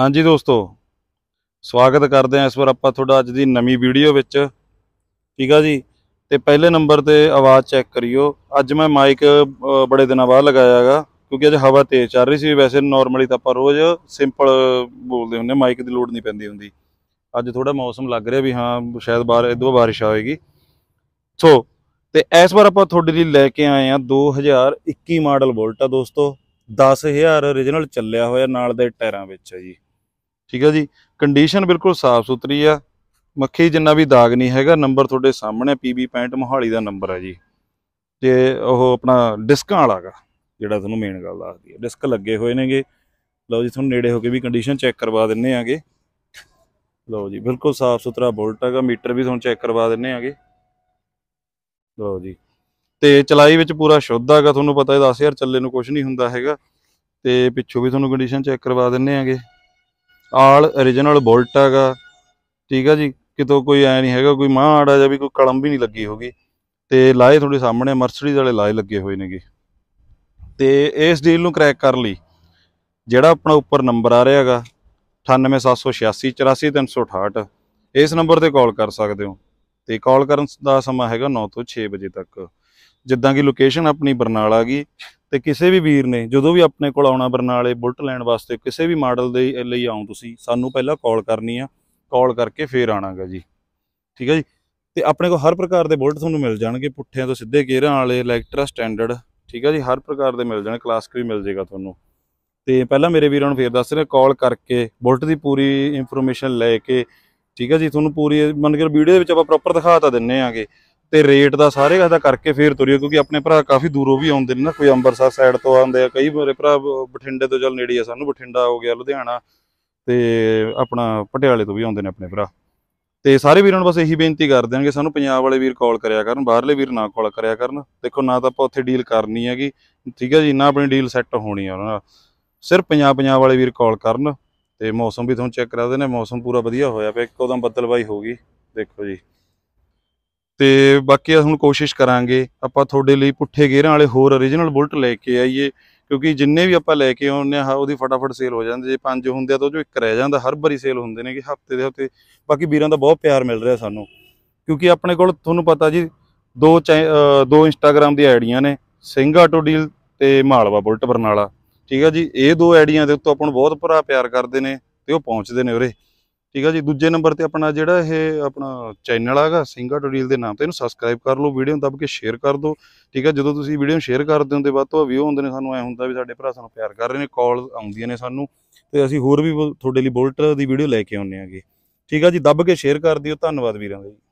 ਹਾਂਜੀ ਦੋਸਤੋ ਸਵਾਗਤ ਕਰਦੇ ਆ ਇਸ ਵਾਰ ਆਪਾਂ ਤੁਹਾਡਾ ਅੱਜ ਦੀ ਨਵੀਂ ਵੀਡੀਓ ਵਿੱਚ ਠੀਕ ਆ ਜੀ ਤੇ ਪਹਿਲੇ ਨੰਬਰ ਤੇ ਆਵਾਜ਼ ਚੈੱਕ ਕਰਿਓ ਅੱਜ ਮੈਂ ਮਾਈਕ ਬੜੇ ਦਿਨਾਂ ਬਾਅਦ ਲਗਾਇਆ ਹੈਗਾ ਕਿਉਂਕਿ ਅੱਜ ਹਵਾ ਤੇਜ਼ ਚੱਲ ਰਹੀ ਸੀ ਵੈਸੇ ਨਾਰਮਲੀ ਤਾਂ ਆਪਾਂ ਰੋਜ਼ ਸਿੰਪਲ ਬੋਲਦੇ ਹੁੰਨੇ ਮਾਈਕ ਦੀ ਲੋੜ ਨਹੀਂ ਪੈਂਦੀ ਹੁੰਦੀ ਅੱਜ ਥੋੜਾ ਮੌਸਮ ਲੱਗ ਰਿਹਾ ਵੀ ਹਾਂ ਸ਼ਾਇਦ ਬਾਹਰ ਇਦੋਂ ਬਾਰਿਸ਼ ਆਵੇਗੀ ਸੋ ਤੇ ਇਸ ਵਾਰ ਆਪਾਂ ਤੁਹਾਡੇ ਲਈ ਲੈ ਕੇ ਆਏ ਆ 2021 ਮਾਡਲ ਆ ਦੋਸਤੋ 10000オリジナル ਚੱਲਿਆ ਹੋਇਆ ਨਾਲ ਦੇ ਟਾਇਰਾਂ ਵਿੱਚ ਹੈ ਜੀ ਠੀਕ ਹੈ ਜੀ ਕੰਡੀਸ਼ਨ ਬਿਲਕੁਲ ਸਾਫ਼ ਸੁਥਰੀ ਆ ਮੱਖੀ ਜਿੰਨਾ ਵੀ ਦਾਗ ਨਹੀਂ ਹੈਗਾ ਨੰਬਰ ਤੁਹਾਡੇ ਸਾਹਮਣੇ ਪੀਬੀ 65 ਮੋਹਾਲੀ ਦਾ ਨੰਬਰ ਹੈ ਜੀ ਤੇ ਉਹ ਆਪਣਾ ਡਿਸਕਾਂ ਵਾਲਾਗਾ ਜਿਹੜਾ ਤੁਹਾਨੂੰ ਮੇਨ ਗੱਲ ਦੱਸਦੀ ਹੈ ਡਿਸਕ ਲੱਗੇ ਹੋਏ ਨੇਗੇ ਲਓ ਜੀ ਤੁਹਾਨੂੰ ਨੇੜੇ ਹੋ ਕੇ ਵੀ ਕੰਡੀਸ਼ਨ ਚੈੱਕ ਕਰਵਾ ਦਿੰਨੇ ਆਗੇ ਲਓ ਜੀ ਬਿਲਕੁਲ ਸਾਫ਼ ਸੁਥਰਾ ਬੋਲਟ ਹੈਗਾ ਮੀਟਰ ਵੀ ਤੁਹਾਨੂੰ ਚੈੱਕ ਕਰਵਾ ਦਿੰਨੇ ਆਗੇ ਲਓ ਜੀ ਤੇ ਚਲਾਈ ਵਿੱਚ ਪੂਰਾ ਸ਼ੁੱਧ ਹੈਗਾ ਤੁਹਾਨੂੰ ਪਤਾ ਹੈ 10000 ਚੱਲੇ ਨੂੰ ਕੁਝ ਨਹੀਂ ਹੁੰਦਾ ਹੈਗਾ ਤੇ ਪਿੱਛੋਂ ਵੀ ਤੁਹਾਨੂੰ ਕੰਡੀਸ਼ਨ ਚੈੱਕ ਕਰਵਾ ਦਿੰਨੇ ਆਗੇ ਆਲ origignal ਬੋਲਟ ਹੈਗਾ ਠੀਕ ਆ ਜੀ ਕਿਤੋਂ ਕੋਈ ਐ ਨਹੀਂ ਹੈਗਾ ਕੋਈ ਮਾੜਾ ਜਾਂ ਵੀ ਕੋਈ ਕਲਮ ਵੀ ਨਹੀਂ ਲੱਗੀ ਹੋਗੀ ਤੇ ਲਾਏ ਤੁਹਾਡੇ ਸਾਹਮਣੇ ਮਰਸੀਡੀਜ਼ ਵਾਲੇ ਲਾਏ ਲੱਗੇ ਹੋਏ ਨੇਗੇ ਤੇ ਇਸ ਡੀਲ ਨੂੰ ਕ੍ਰੈਕ ਕਰ ਲਈ ਜਿਹੜਾ ਆਪਣਾ ਉੱਪਰ ਨੰਬਰ ਆ ਰਿਹਾ ਹੈਗਾ 9876684368 ਇਸ ਨੰਬਰ ਤੇ ਕਾਲ ਕਰ ਸਕਦੇ ਹੋ ਤੇ ਕਾਲ ਕਰਨ ਦਾ ਸਮਾਂ ਹੈਗਾ 9 ਤੋਂ 6 ਵਜੇ ਤੱਕ ਜਿੱਦਾਂ ਕਿ ਲੋਕੇਸ਼ਨ ਆਪਣੀ ਬਰਨਾਲਾ ਗਈ ਤੇ ਕਿਸੇ ਵੀ ਵੀਰ ਨੇ ਜਦੋਂ ਵੀ ਆਪਣੇ ਕੋਲ ਆਉਣਾ ਬਰਨਾਲੇ ਬੁਲਟ ਲੈਣ ਵਾਸਤੇ ਕਿਸੇ ਵੀ ਮਾਡਲ ਦੇ ਲਈ ਆਉਂ ਤੁਸੀਂ ਸਾਨੂੰ ਪਹਿਲਾਂ ਕਾਲ ਕਰਨੀ ਆ ਕਾਲ ਕਰਕੇ ਫੇਰ ਆਣਾਗਾ ਜੀ ਠੀਕ ਹੈ ਜੀ ਤੇ ਆਪਣੇ ਕੋਲ ਹਰ ਪ੍ਰਕਾਰ ਦੇ ਬੁਲਟ ਤੁਹਾਨੂੰ ਮਿਲ ਜਾਣਗੇ ਪੁੱਠਿਆਂ ਤੋਂ ਸਿੱਧੇ ਗੇਰਾਂ ਵਾਲੇ ਇਲੈਕਟਰਾ ਸਟੈਂਡਰਡ ਠੀਕ ਹੈ ਜੀ ਹਰ ਪ੍ਰਕਾਰ ਦੇ ਮਿਲ ਜਾਣਗੇ ਕਲਾਸਿਕ ਵੀ ਮਿਲ ਜੇਗਾ ਤੁਹਾਨੂੰ ਤੇ ਪਹਿਲਾਂ ਮੇਰੇ ਵੀਰਾਂ ਨੂੰ ਫੇਰ ਦੱਸ ਰਿਹਾ ਕਾਲ ਕਰਕੇ ਬੁਲਟ ਦੀ ਪੂਰੀ ਇਨਫੋਰਮੇਸ਼ਨ ਲੈ ਕੇ ਠੀਕ ਹੈ ਜੀ ਤੁਹਾਨੂੰ ਪੂਰੀ ਮੰਨ ਕੇ ਵੀਡੀਓ ਦੇ ਵਿੱਚ ਆਪਾਂ ਪ੍ਰੋਪਰ ਦਿਖਾ ਤਾਂ ਦਿੰਨੇ ਆਗੇ ਤੇ ਰੇਟ ਦਾ ਸਾਰੇ ਦਾ ਕਰਕੇ ਫੇਰ ਤੁਰਿਓ ਕਿਉਂਕਿ ਆਪਣੇ ਭਰਾ ਕਾਫੀ ਦੂਰੋਂ ਵੀ ਆਉਂਦੇ ਨੇ ਨਾ ਕੋਈ ਅੰਮ੍ਰਿਤਸਰ ਸਾਈਡ ਤੋਂ ਆਉਂਦੇ ਆ ਕਈ ਮੇਰੇ ਭਰਾ ਬਠਿੰਡੇ ਤੋਂ ਚੱਲ ਨੇੜੇ ਆ ਸਾਨੂੰ ਬਠਿੰਡਾ ਹੋ ਗਿਆ ਲੁਧਿਆਣਾ ਤੇ ਆਪਣਾ ਪਟਿਆਲੇ ਤੋਂ ਵੀ ਆਉਂਦੇ ਨੇ ਆਪਣੇ ਭਰਾ ਤੇ ਸਾਰੇ ਵੀਰਾਂ ਨੂੰ ਬਸ ਇਹੀ ਬੇਨਤੀ ਕਰ ਦੇਣਗੇ ਸਾਨੂੰ ਪੰਜਾਬ ਵਾਲੇ ਵੀਰ ਕਾਲ ਕਰਿਆ ਕਰਨ ਬਾਹਰਲੇ ਵੀਰ ਨਾ ਕਾਲ ਕਰਿਆ ਕਰਨ ਦੇਖੋ ਨਾ ਤਾਂ ਆਪਾਂ ਉੱਥੇ ਡੀਲ ਕਰਨੀ ਹੈਗੀ ਠੀਕ ਹੈ ਜੀ ਨਾ ਆਪਣੀ ਡੀਲ ਸੈੱਟ ਹੋਣੀ ਆ ਉਹਨਾਂ ਦਾ ਸਿਰਫ ਪੰਜਾਬ ਪੰਜਾਬ ਵਾਲੇ ਵੀਰ ਕਾਲ ਕਰਨ ਤੇ ਮੌਸਮ ਵੀ ਤੁਹਾਨੂੰ ਚੈੱਕ ਕਰਾ ਦੇਣਾ ਮੌਸਮ ਪੂਰਾ ਵਧੀਆ ਹੋਇਆ ਪਿਆ ਇੱਕੋਦਮ ਬੱਦਲਬਾਈ ਹੋ ਗਈ ਦੇਖੋ ਜੀ ਤੇ ਬਾਕੀ ਹੁਣ ਕੋਸ਼ਿਸ਼ ਕਰਾਂਗੇ ਆਪਾਂ ਤੁਹਾਡੇ ਲਈ ਪੁੱਠੇ ਗੇਰਾਂ ਵਾਲੇ ਹੋਰ origignal ਬੁਲਟ ਲੈ ਕੇ ਆਈਏ ਕਿਉਂਕਿ ਜਿੰਨੇ ਵੀ ਆਪਾਂ ਲੈ ਕੇ ਆਉਂਦੇ ਆ ਉਹਦੀ ਫਟਾਫਟ ਸੇਲ ਹੋ ਜਾਂਦੀ ਜੇ ਪੰਜ ਹੁੰਦੇ ਆ ਤਾਂ ਉਹ ਜੋ ਇੱਕ ਰਹਿ ਜਾਂਦਾ ਹਰ ਵਾਰੀ ਸੇਲ ਹੁੰਦੇ ਨੇ ਕਿ ਹਫਤੇ ਦੇ ਹਫਤੇ ਬਾਕੀ ਵੀਰਾਂ ਦਾ ਬਹੁਤ ਪਿਆਰ ਮਿਲ ਰਿਹਾ ਸਾਨੂੰ ਕਿਉਂਕਿ ਆਪਣੇ ਕੋਲ ਤੁਹਾਨੂੰ ਪਤਾ ਜੀ ਦੋ ਦੋ ਇੰਸਟਾਗ੍ਰam ਦੀ ਆਈਡੀਆਂ ਨੇ ਸਿੰਘ ਆਟੋ ਡੀਲ ਤੇ ਮਾਲਵਾ ਬੁਲਟ ਬਰਨਾਲਾ ਠੀਕ ਆ ਜੀ ਇਹ ਦੋ ਆਈਡੀਆਂ ਦੇ ਉੱਤੋਂ ਆਪਾਂ ਨੂੰ ਬਹੁਤ ਭਰਾ ਪਿਆਰ ਕਰਦੇ ਨੇ ਤੇ ਉਹ ਪਹੁੰਚਦੇ ਨੇ ਉਰੇ ਠੀਕ ਆ ਜੀ ਦੂਜੇ ਨੰਬਰ ਤੇ ਆਪਣਾ ਜਿਹੜਾ ਇਹ ਆਪਣਾ ਚੈਨਲ ਹੈਗਾ ਸਿੰਘਾ ਟੂਡੀਲ ਦੇ ਨਾਮ ਤੇ ਇਹਨੂੰ ਸਬਸਕ੍ਰਾਈਬ ਕਰ ਲਓ ਵੀਡੀਓ ਨੂੰ ਦੱਬ ਕੇ ਸ਼ੇਅਰ ਕਰ ਦਿਓ ਠੀਕ ਆ ਜਦੋਂ ਤੁਸੀਂ ਵੀਡੀਓ ਨੂੰ ਸ਼ੇਅਰ ਕਰਦੇ ਹੋ ਤੇ ਵੱਧ ਤੋਂ ਵੀਓ ਹੁੰਦੇ ਨੇ ਸਾਨੂੰ ਐ ਹੁੰਦਾ ਵੀ ਸਾਡੇ ਭਰਾ ਸਾਨੂੰ ਪਿਆਰ ਕਰ ਰਹੇ ਨੇ ਕਾਲ ਆਉਂਦੀਆਂ ਨੇ ਸਾਨੂੰ ਤੇ ਅਸੀਂ ਹੋਰ ਵੀ ਤੁਹਾਡੇ ਲਈ ਬੁਲਟ ਦੀ ਵੀਡੀਓ ਲੈ ਕੇ ਆਉਂਦੇ ਆਗੇ ਠੀਕ ਆ ਜੀ ਦੱਬ ਕੇ ਸ਼ੇਅਰ ਕਰ ਦਿਓ ਧੰਨਵਾਦ ਵੀਰਾਂ ਦਾ ਜੀ